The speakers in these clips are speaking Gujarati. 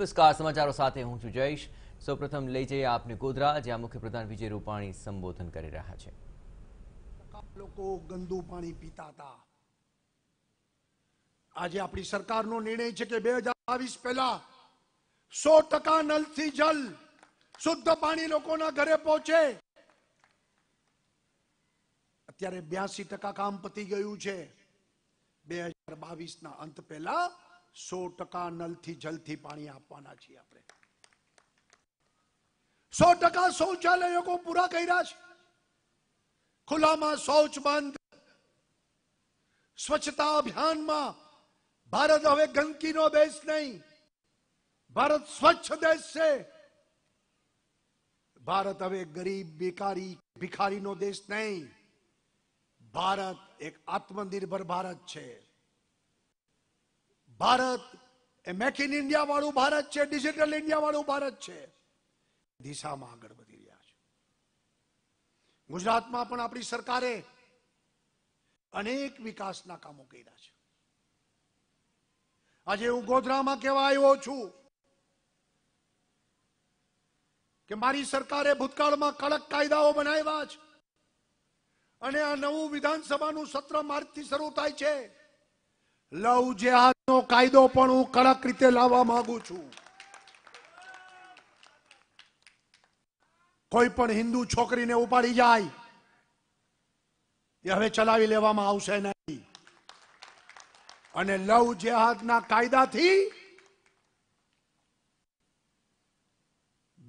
નમસ્કાર સમાચારો સાથે હું છું જયેશ સૌપ્રથમ લઈ જઈએ આપને ગોધરા જ્યાં મુખ્યપ્રધાન વિજય રૂપાણી સંબોધન કરી રહ્યા છે લોકો ગંદુ પાણી પીતા હતા આજે આપણી સરકારનો નિર્ણય છે કે બે પહેલા સો ટકા નલથી જલ શુદ્ધ પાણી લોકોના ઘરે પહોંચે અત્યારે બ્યાસી ટકા કામ પતી ગયું છે બે હજાર બાવીસના અંત પહેલા સો ટકા નલ નલથી જલથી પાણી આપવાના છીએ આપણે સો ટકા શૌચાલયો પૂરા કર્યા છે ખુલ્લામાં શૌચ બંધ સ્વચ્છતા અભિયાનમાં ભારત હવે ગંદકીનો દેશ નહીં ભારત સ્વચ્છ દેશ છે ભારત હવે ગરીબ બેકારી ભિખારીનો દેશ નહીં ભારત એક આત્મનિર્ભર ભારત છે ભારત એ મેક ઇન ઇન્ડિયા વાળું ભારત છે ડિજિટલ ઇન્ડિયા વાળું ભારત છે દિશામાં આગળ વધી રહ્યા છે ગુજરાતમાં પણ આપણી સરકારે અનેક વિકાસના કામો કર્યા છે આજે હું ગોધરામાં કહેવા આવ્યો છું કે મારી સરકારે ભૂતકાળમાં કડક કાયદાઓ બનાવ્યા છે અને આ નવું વિધાનસભાનું સત્ર માર્ચથી શરૂ થાય છે લવ જેહાદ નો કાયદો પણ હું કડક રીતે લાવવા માંગુ છું કોઈ પણ હિન્દુ છોકરીને ઉપાડી જાય એ હવે ચલાવી લેવામાં આવશે નહીં અને લવ જેહાદના કાયદાથી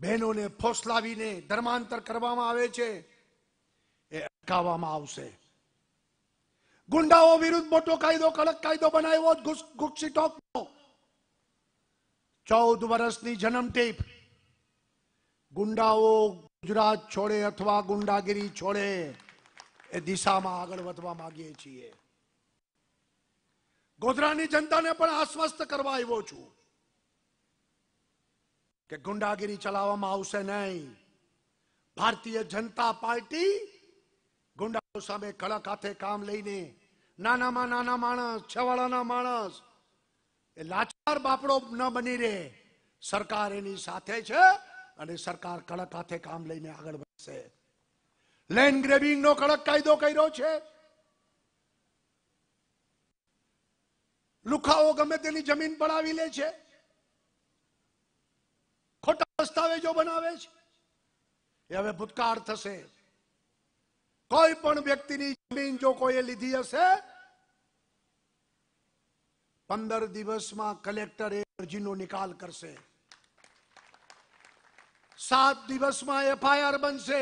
બહેનોને ફોસલાવીને ધર્માંતર કરવામાં આવે છે એ અટકાવવામાં આવશે ગુંડાઓ વિરુદ્ધ મોટો કાયદો કડક કાયદો બનાવ્યો ઘુસીટોકનો ચૌદ વર્ષની જન્મ ટેપ ગુંડાઓ ગુજરાત છોડે અથવા ગુંડાગીરી છોડે એ દિશામાં આગળ વધવા માંગીએ છીએ ગોધરાની જનતાને પણ આશ્વસ્ત કરવા આવ્યો છું કે ગુંડાગીરી ચલાવવામાં આવશે નહીં ભારતીય જનતા પાર્ટી ગુંડાઓ સામે કડક હાથે કામ લઈને નાનામાં નાના માણસ છવાડાના માણસ એ લાચાર બાપડો ન બની રહે સરકાર એની સાથે છે અને સરકાર કડક હાથે કામ લઈને આગળ વધશે લેન્ડ ગ્રેબિંગનો કડક કાયદો કર્યો છે લુખાઓ ગમે તેની જમીન બનાવી લે છે ખોટા દસ્તાવેજો બનાવે છે એ હવે ભૂતકાળ થશે કોઈપણ વ્યક્તિની જમીન જો કોઈએ લીધી હશે 15 દિવસમાં કલેક્ટર એર્જીનો નિકાલ કરસે 7 દિવસમાં એ ફાયર બનસે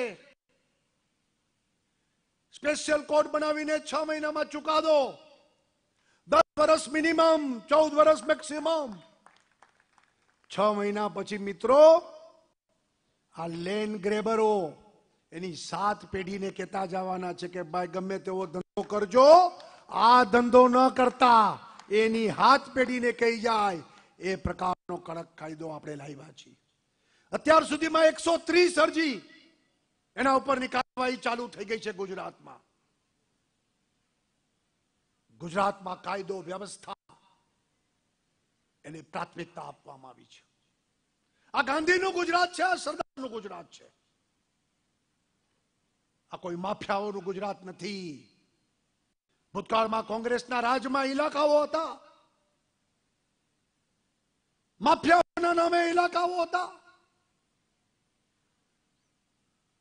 સ્પેશિયલ કોડ બનાવીને 6 મહિનામાં ચૂકઆ દો 10 વર્ષ મિનિમમ 14 વર્ષ મેક્સિમમ 6 મહિના પછી મિત્રો આ લેન ગ્રેબર ઓ એની સાત પેઢીને કહેતા જવાના છે કે ભાઈ ગમે તેવો ધંધો કરજો આ ધંધો ન કરતા એની હાથ પેઢીને કહી જાય એ પ્રકારનો કડક કાયદો આપણે લાવ્યા છીએ અત્યાર સુધીમાં એકસો ત્રીસ અરજી એના ઉપર કાર્યવાહી ચાલુ થઈ ગઈ છે ગુજરાતમાં ગુજરાતમાં કાયદો વ્યવસ્થા એને પ્રાથમિકતા આપવામાં આવી છે આ ગાંધીનું ગુજરાત છે આ સરદારનું ગુજરાત છે આ કોઈ માફિયાઓનું ગુજરાત નથી ભૂતકાળમાં કોંગ્રેસના રાજમાં ઇલાકાઓ હતા માફિયાઓના નામે ઇલાકાઓ હતા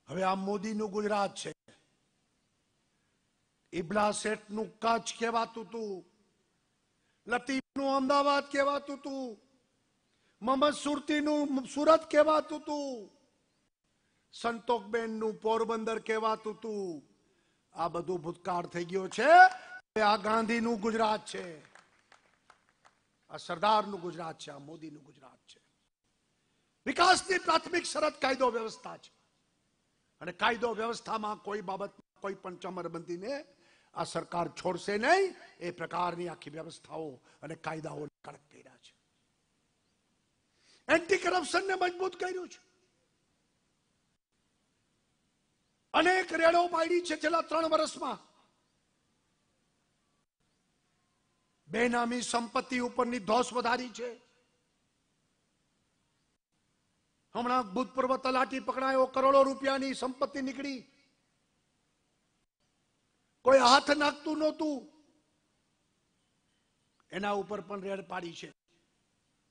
હવે આ મોદીનું ગુજરાત છે ઇબ્લા શેઠનું કચ્છ કહેવાતું હતું લતીફનું અમદાવાદ કહેવાતું હતું મોહમ્મદ સુરતીનું સુરત કહેવાતું હતું સંતોકબેનનું પોરબંદર કહેવાતું હતું આ બધું ભૂતકાળ થઈ ગયો છે આ ગાંધીનું ગુજરાત છે આ સરદારનું ગુજરાત છે આ મોદીનું ગુજરાત છે વિકાસની પ્રાથમિક શરત કાયદો વ્યવસ્થા છે અને કાયદો વ્યવસ્થામાં કોઈ બાબત કોઈ પણ ચમરબંધીને આ સરકાર છોડશે નહીં એ પ્રકારની આખી વ્યવસ્થાઓ અને કાયદાઓ કડક કર્યા છે એન્ટી કરપ્શનને મજબૂત કર્યું છે અનેક રેડો પાડી છે છેલ્લા ત્રણ વર્ષમાં બેનામી સંપત્તિ ઉપરની ધોસ વધારી છે હમણાં ભૂતપૂર્વ તલાટી પકડાયો કરોડો રૂપિયાની સંપત્તિ નીકળી કોઈ હાથ નાખતું નહોતું એના ઉપર પણ રેડ પાડી છે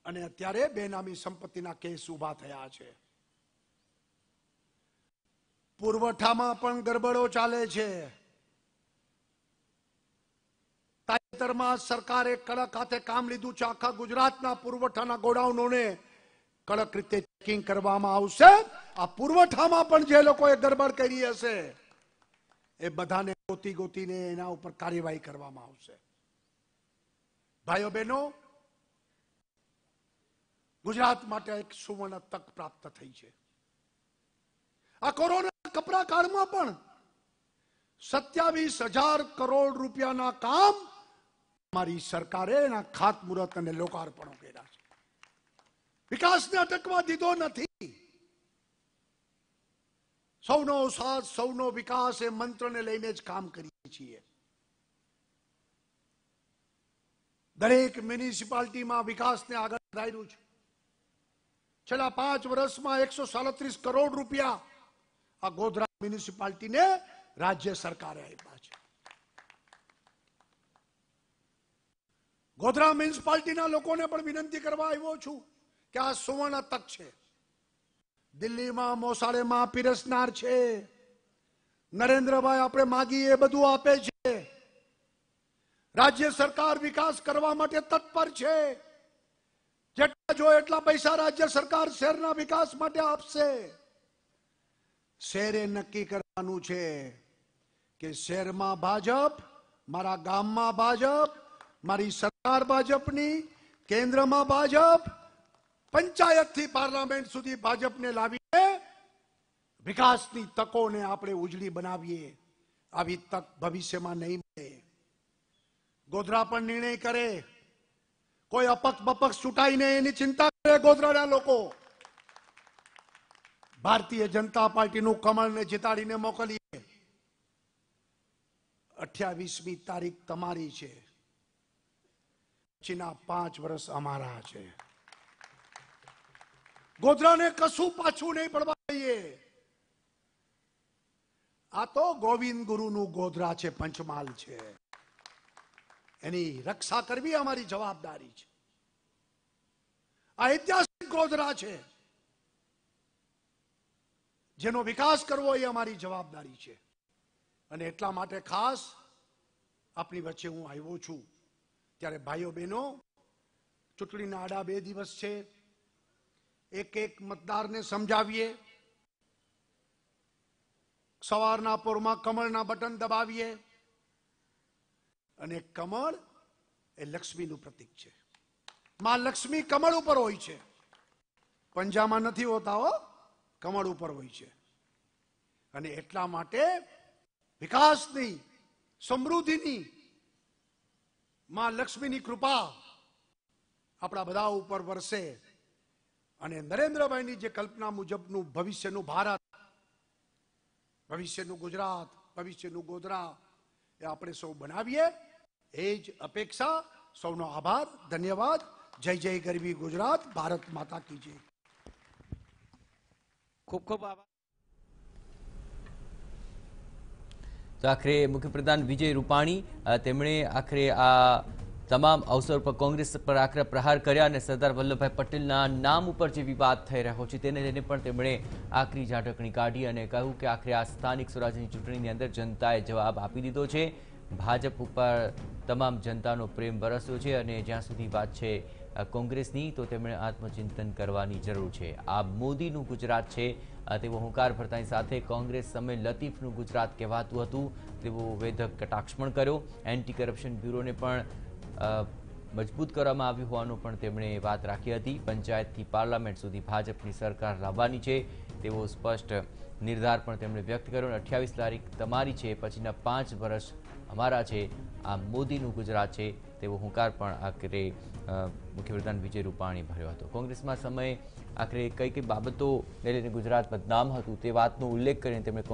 અને અત્યારે બેનામી સંપત્તિના કેસ ઉભા થયા છે પુરવઠામાં પણ ગરબડો ચાલે છે તાજેતરમાં સરકારે કડક હાથે કામ લીધું છે આખા ગુજરાતના પુરવઠાના ગોડાઉનોને કડક રીતે ચેકિંગ કરવામાં આવશે આ પુરવઠામાં પણ જે લોકોએ ગરબડ કરી હશે એ બધાને ગોતી ગોતીને એના ઉપર કાર્યવાહી કરવામાં આવશે ભાઈઓ બહેનો ગુજરાત માટે એક સુવર્ણ તક પ્રાપ્ત થઈ છે આ કોરોના કપરા કાળમાં પણ સત્યાવીસ હજાર કરોડ રૂપિયાના કામ મારી સરકારે એના ખાતમુહૂર્ત અને લોકાર્પણો કર્યા છે વિકાસને અટકવા દીધો નથી સૌનો સાથ સૌનો વિકાસ એ મંત્રને લઈને જ કામ કરીએ છીએ દરેક મ્યુનિસિપાલિટીમાં વિકાસને આગળ વધાર્યું છે છેલ્લા પાંચ વર્ષમાં એકસો સાડત્રીસ કરોડ રૂપિયા આ ગોધરા મ્યુનિસિપાલિટીને રાજ્ય સરકારે આપ્યા છે ગોધરા મ્યુનિસિપાલિટીના લોકોને પણ વિનંતી કરવા આવ્યો છું કે આ સુવર્ણ તક છે દિલ્હીમાં મોસાળેમાં પીરસનાર છે નરેન્દ્રભાઈ આપણે માગીએ એ બધું આપે છે રાજ્ય સરકાર વિકાસ કરવા માટે તત્પર છે જેટલા જો એટલા પૈસા રાજ્ય સરકાર શહેરના વિકાસ માટે આપશે શહેરે નક્કી કરવાનું છે કે શહેરમાં ભાજપ મારા ગામમાં ભાજપ મારી સરકાર ભાજપની કેન્દ્રમાં ભાજપ પંચાયતથી પાર્લામેન્ટ સુધી ભાજપને લાવીને વિકાસની તકોને આપણે ઉજળી બનાવીએ આવી તક ભવિષ્યમાં નહીં મળે ગોધરા પણ નિર્ણય કરે કોઈ અપક્ષ બપક્ષ છૂટાઈને એની ચિંતા કરે ગોધરાના લોકો ભારતીય જનતા પાર્ટીનું કમળને જીતાડીને મોકલીએ અઠ્યાવીસમી તારીખ તમારી છે પછીના પાંચ વર્ષ અમારા છે ગોધરાને કશું પાછું નહીં પડવા દઈએ આ તો ગોવિંદ ગુરુનું ગોધરા છે પંચમાલ છે એની રક્ષા કરવી અમારી જવાબદારી છે આ ઐતિહાસિક ગોધરા છે જેનો વિકાસ કરવો એ અમારી જવાબદારી છે અને એટલા માટે ખાસ આપની વચ્ચે હું આવ્યો છું ત્યારે ભાઈઓ બહેનો ચૂંટણીના આડા બે દિવસ છે એક એક મતદારને સમજાવીએ સવારના પોરમાં કમળના બટન દબાવીએ અને કમળ એ લક્ષ્મીનું પ્રતિક છે માં લક્ષ્મી કમળ ઉપર હોય છે પંજામાં નથી હોતા હો કમળ ઉપર હોય છે અને એટલા માટે વિકાસની સમૃદ્ધિની માં લક્ષ્મીની કૃપા આપણા બધા ઉપર વરસે અને નરેન્દ્રભાઈની જે કલ્પના મુજબનું ભવિષ્યનું ભારત ભવિષ્યનું ગુજરાત ભવિષ્યનું ગોધરા એ આપણે સૌ બનાવીએ એ જ અપેક્ષા સૌનો આભાર ધન્યવાદ જય જય ગરવી ગુજરાત ભારત માતા કી ખૂબ ખૂબ આભાર તો આખરે મુખ્યપ્રધાન વિજય રૂપાણી તેમણે આખરે આ તમામ અવસર પર કોંગ્રેસ પર આખરે પ્રહાર કર્યા અને સરદાર વલ્લભભાઈ પટેલના નામ ઉપર જે વિવાદ થઈ રહ્યો છે તેને લઈને પણ તેમણે આખરી ઝાટકણી કાઢી અને કહ્યું કે આખરે આ સ્થાનિક સ્વરાજની ચૂંટણીની અંદર જનતાએ જવાબ આપી દીધો છે ભાજપ ઉપર તમામ જનતાનો પ્રેમ વરસ્યો છે અને જ્યાં સુધી વાત છે કોંગ્રેસની તો તેમણે આત્મચિંતન કરવાની જરૂર છે આ મોદીનું ગુજરાત છે તેવો હુંકાર ભરતાની સાથે કોંગ્રેસ સમય લતીફનું ગુજરાત કહેવાતું હતું તેવો વેધક કટાક્ષ પણ કર્યો એન્ટી કરપ્શન બ્યુરોને પણ મજબૂત કરવામાં આવ્યું હોવાનું પણ તેમણે વાત રાખી હતી પંચાયતથી પાર્લામેન્ટ સુધી ભાજપની સરકાર લાવવાની છે તેવો સ્પષ્ટ નિર્ધાર પણ તેમણે વ્યક્ત કર્યો અને અઠ્યાવીસ તારીખ તમારી છે પછીના પાંચ વર્ષ અમારા છે આ મોદીનું ગુજરાત છે તેવો હુંકાર પણ આખરે મુખ્ય પ્રધાન વિજય રૂપાણી ભર્યો હતો કોંગ્રેસમાં સમય આખરે કઈ કઈ બાબતો લઈને ગુજરાત બદનામ હતું તે વાતનો ઉલ્લેખ કરીને તેમણે